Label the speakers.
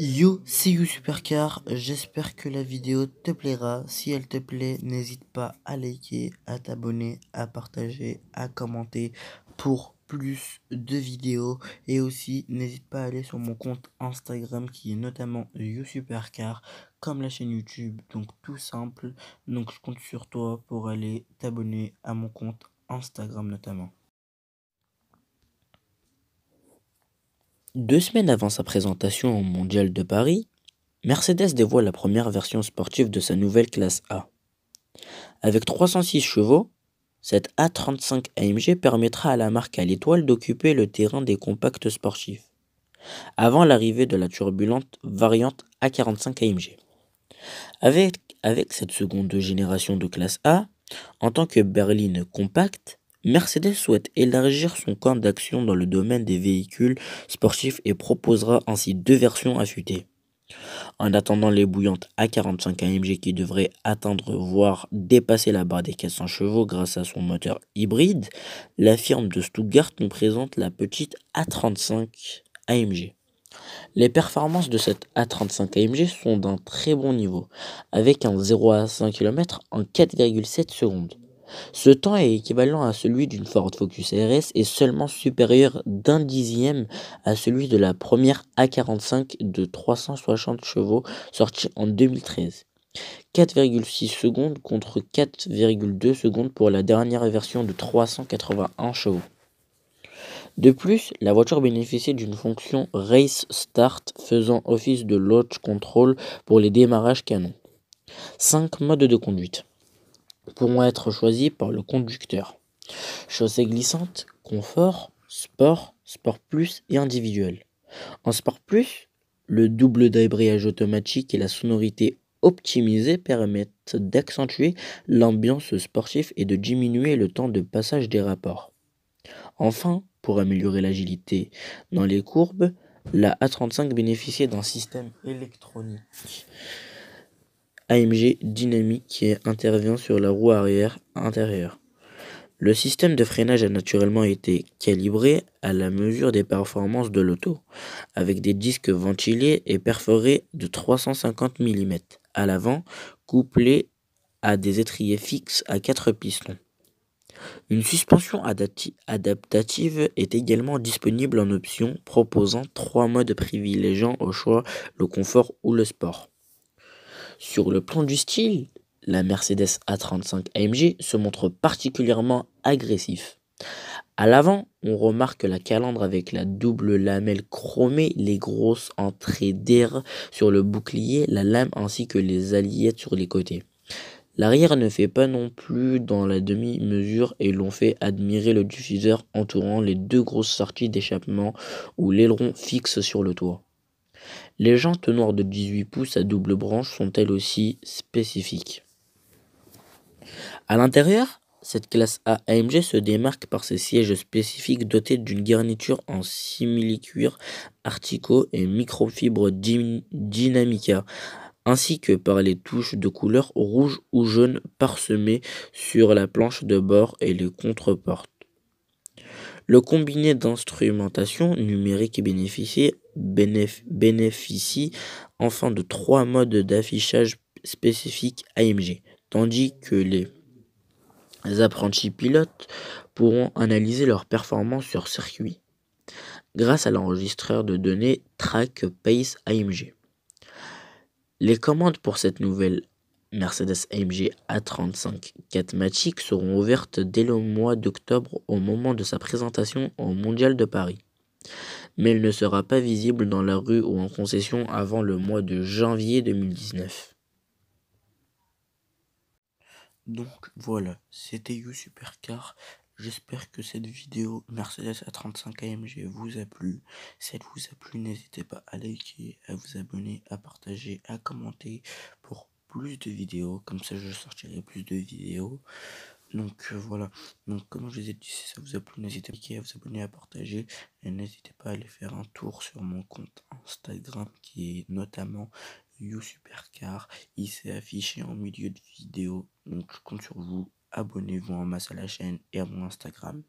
Speaker 1: Yo, c'est You Supercar, j'espère que la vidéo te plaira. Si elle te plaît, n'hésite pas à liker, à t'abonner, à partager, à commenter pour plus de vidéos. Et aussi, n'hésite pas à aller sur mon compte Instagram qui est notamment You Supercar, comme la chaîne YouTube. Donc tout simple, donc je compte sur toi pour aller t'abonner à mon compte Instagram notamment. Deux semaines avant sa présentation au Mondial de Paris, Mercedes dévoile la première version sportive de sa nouvelle classe A. Avec 306 chevaux, cette A35 AMG permettra à la marque à l'étoile d'occuper le terrain des compacts sportifs, avant l'arrivée de la turbulente variante A45 AMG. Avec, avec cette seconde génération de classe A, en tant que berline compacte, Mercedes souhaite élargir son camp d'action dans le domaine des véhicules sportifs et proposera ainsi deux versions affûtées. En attendant les bouillantes A45 AMG qui devraient atteindre voire dépasser la barre des 400 chevaux grâce à son moteur hybride, la firme de Stuttgart nous présente la petite A35 AMG. Les performances de cette A35 AMG sont d'un très bon niveau, avec un 0 à 100 km en 4,7 secondes. Ce temps est équivalent à celui d'une Ford Focus RS et seulement supérieur d'un dixième à celui de la première A45 de 360 chevaux sortie en 2013. 4,6 secondes contre 4,2 secondes pour la dernière version de 381 chevaux. De plus, la voiture bénéficie d'une fonction Race Start faisant office de launch control pour les démarrages canons. 5 modes de conduite pourront être choisis par le conducteur. Chaussée glissante, confort, sport, sport plus et individuel. En sport plus, le double débrayage automatique et la sonorité optimisée permettent d'accentuer l'ambiance sportive et de diminuer le temps de passage des rapports. Enfin, pour améliorer l'agilité dans les courbes, la A35 bénéficie d'un système électronique AMG dynamique qui intervient sur la roue arrière intérieure. Le système de freinage a naturellement été calibré à la mesure des performances de l'auto, avec des disques ventilés et perforés de 350 mm à l'avant, couplés à des étriers fixes à 4 pistons. Une suspension adaptative est également disponible en option, proposant trois modes privilégiant au choix le confort ou le sport. Sur le plan du style, la Mercedes A35 AMG se montre particulièrement agressif. À l'avant, on remarque la calandre avec la double lamelle chromée, les grosses entrées d'air sur le bouclier, la lame ainsi que les alliettes sur les côtés. L'arrière ne fait pas non plus dans la demi-mesure et l'on fait admirer le diffuseur entourant les deux grosses sorties d'échappement ou l'aileron fixe sur le toit. Les jantes noires de 18 pouces à double branche sont elles aussi spécifiques. À l'intérieur, cette classe A AMG se démarque par ses sièges spécifiques dotés d'une garniture en simili-cuir, artico et microfibre dynamica, ainsi que par les touches de couleur rouge ou jaune parsemées sur la planche de bord et les contreportes. Le combiné d'instrumentation numérique bénéficie, enfin de trois modes d'affichage spécifiques AMG, tandis que les apprentis pilotes pourront analyser leurs performances sur circuit grâce à l'enregistreur de données Track Pace AMG. Les commandes pour cette nouvelle Mercedes AMG A35 4 Matic seront ouvertes dès le mois d'octobre au moment de sa présentation au Mondial de Paris. Mais elle ne sera pas visible dans la rue ou en concession avant le mois de janvier 2019. Donc voilà, c'était You Supercar. J'espère que cette vidéo Mercedes A35 AMG vous a plu. Si elle vous a plu, n'hésitez pas à liker, à vous abonner, à partager, à commenter pour plus de vidéos, comme ça je sortirai plus de vidéos. Donc euh, voilà, donc comme je vous ai dit, si ça vous a plu, n'hésitez pas à vous abonner, à partager, et n'hésitez pas à aller faire un tour sur mon compte Instagram qui est notamment YouSupercar, il s'est affiché en milieu de vidéo, donc je compte sur vous, abonnez-vous en masse à la chaîne et à mon Instagram.